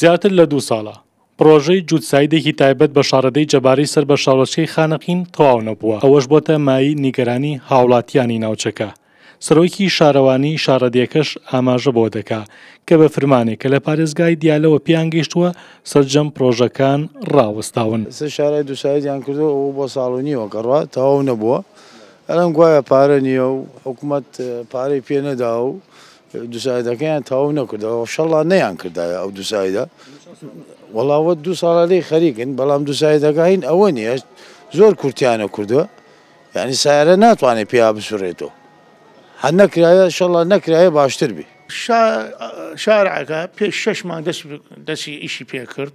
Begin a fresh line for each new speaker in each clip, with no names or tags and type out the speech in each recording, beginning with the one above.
زیاتر لە دوو ساڵە پرۆژەی جوتسایدێکی تایبەت بە شارەدەی جەبارەی سەر بە شارۆچەی خانەقین تەواو نەبووە ئەوەش بۆتە مای نیگەرانی هاوڵاتیانی ناوچەکە سەرۆکی شارەوانی شارەدیەکەش ئاماژە بۆ دەکا کە بە فرمانێک کە لە پارێزگای دیالەوە پیان گەیشتووە سەررجەم پرۆژەکان ڕاوەستاون
سێ شارای دووسایدیان کردو ئەو بۆ ساڵونیەوە گەڕوا تەواو نەبووە ئەلم گوایە پارە نییە و حکوومەت پارەی پێ نەدا و دو ساعتەکەیان تاو نەکردەوە شەڵا نەیان کردایە ئەو دو سایدا وەڵاوە دو ساڵی خەریکن بەڵام دو سایدەکەین ئەوە نیە زۆر کورتیانە کردووە یعنی سایرە ناتوانێت پیا بسوڕێتەوە هەر نەکرایە شەڵا نەکرایە باشتر بی
شارعەکە پێش شەشمان دەستی ئیشی پێ کرد.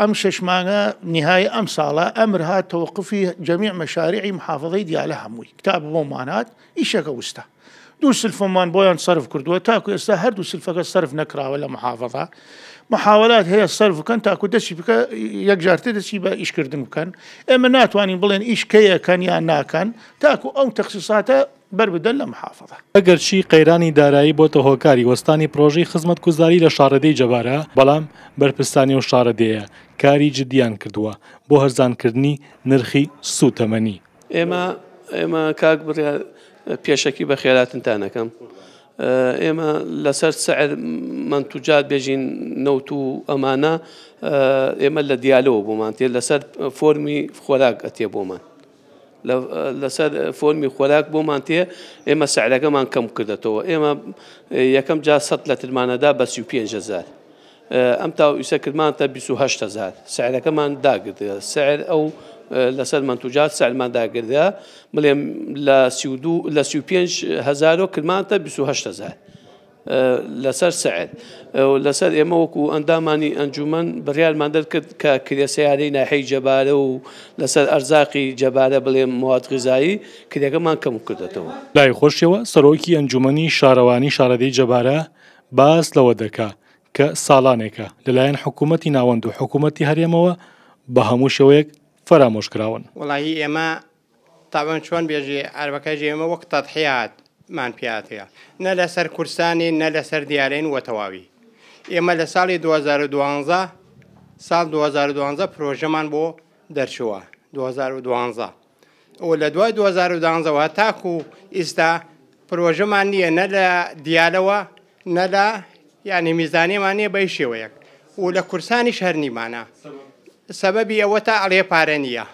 ئەم ششمانە نهای ئەم ساڵە ئەمرها تەوقفی جەمی مەشارعی محافظەی دیالە هەمووی کتاب بۆ مانات ئیشەکە وستا. دوو سلفمان بۆیان سرف کردووە تاکو ئێستا هەردوو سلفەکە سرف نەکراوە لە محافظە محاولات هەیە سرف بکەن تاکو دەستی بکە یەکجارتە دەستی بە ئیشکردن بکەن ئێمە ناتوانین بڵێن ئیشکەیەکەن یان ناکەن تاکو ئەو تەخصیساتە بربدەن لە محافظە
ئەگەرچی قەیرانی دارایی بۆتە هۆکاری وەستانی پرۆژی خزمەت گوزاری لە شارەدەی جەبارە بەڵام بەرپستانی و شارەدەیە کاری جدیان کردووە بۆ هەرزانکردنی نرخی سوتەمەنی
ئێمە ئێمە کاک بڕ پێشەکی بە خێراتتانەکەم ئێمە آه، لسر سعر منتوجات بێژین نەوت و ئەمانە ئێمە آه، لە دیالەوە بۆمان تێ لەسەر فۆرمی خۆراک ئەتێ بۆمان لەسەر بومان خۆراک بۆمان تێ ئێمە سعرەکەمان کەم کردێتەوە ئێمە یەکەم جا سەد لە ترمانەدا بە سی پێ هزار ئەم تا ئویسە کردمان تا 20هزار سعرەکەمان داگرێت سعر ئەو لەسەر منتوجات سەرمان داگردە بڵێم لە سی5هزار و کرمان تا 20هزار. لەسەر سعد لەسەر ئێمە وەکو ئەندامانی ئەنجومەن بڕیارمان دەرکرد کە کرێسیارەی ناحەی جەبارە و لەسەر ئەرزاقی جەبارە بڵێم مواتغیزایی کرێگەمان کەم کردێتەوە
لای خۆشیەوە سەرۆکی ئەنجومنی شارەوانی شارەدەی جەبارە باس لەوە دەکات کە ساڵانێکە لەلایەن حکوومەتتی ناوەند و حکوومەتتی هەرێمەوە بە هەموو شەوەیەک فەرامۆشکراون
وڵی ئێمە تاوان چۆن بێژێ ئەربەکە ئێمە وەک تەتحیاتمان پیاتەیە نە لەسەر کورسانی نە لەسەر دیارێن وەتەواوی ئێمە لە ساڵی 2012 سال 2012 پرۆژەمان بۆ دەرچووە 2012 ئەو لە دوای 2012 تاکو و ئیستا پرۆژەمان نییە نە لە دیالەوە نە لە یعنی میزانێمانێ بەی شێوەیەک و لە کورسانی شەرنیمانە سەبەبی ئەوە تا ئەڵێ پارە نییە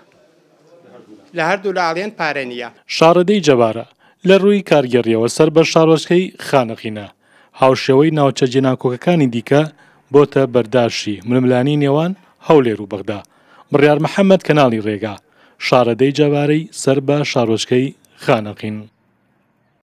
لە هەردوو لە ئاڵێن پارە نییە
شارەدەی جەبارە لە ڕووی کارگەڕیەوە سەر بە شارۆچکەی خانەقینە هاوشێوەی ناوچە جێناکۆکەکانی دیکە بۆتە بەرداشی مرملانی نێوان هەولێر و بەغدا بڕیار محەممەد کەناڵی ڕێگا شارەدەی جەوارەی سەر بە شارۆچکەی خانەقین.